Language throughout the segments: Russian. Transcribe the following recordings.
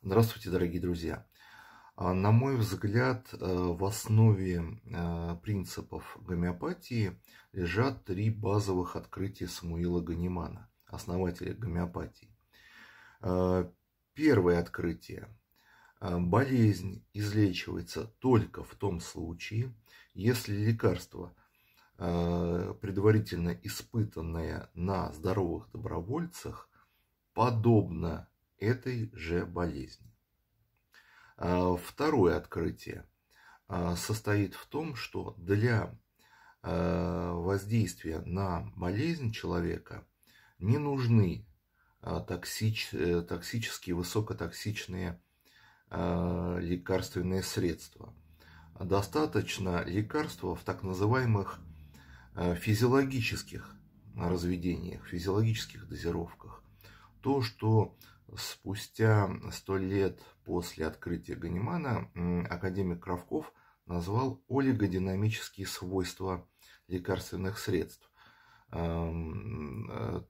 Здравствуйте, дорогие друзья! А, на мой взгляд, э, в основе э, принципов гомеопатии лежат три базовых открытия Самуила Ганимана, основателя гомеопатии. Э, первое открытие. Болезнь излечивается только в том случае, если лекарство, предварительно испытанное на здоровых добровольцах, подобно этой же болезни. А, второе открытие а, состоит в том, что для а, воздействия на болезнь человека не нужны токсич, э, токсические, высокотоксичные лекарственные средства. Достаточно лекарства в так называемых физиологических разведениях, физиологических дозировках. То, что Спустя сто лет после открытия Ганимана академик Кравков назвал олигодинамические свойства лекарственных средств. Э,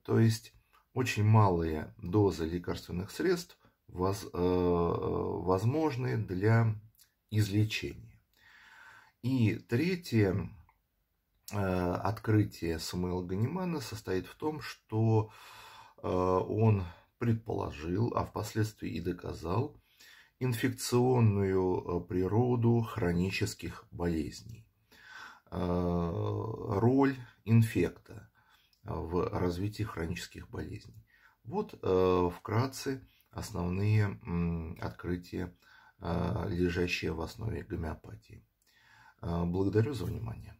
то есть очень малые дозы лекарственных средств воз, э, возможны для излечения. И третье э, открытие Самуэла Ганимана состоит в том, что он предположил, а впоследствии и доказал инфекционную э, природу хронических болезней. Э, роль инфекта э, в развитии хронических болезней. Вот вкратце основные открытия, лежащие в основе гомеопатии. Благодарю за внимание.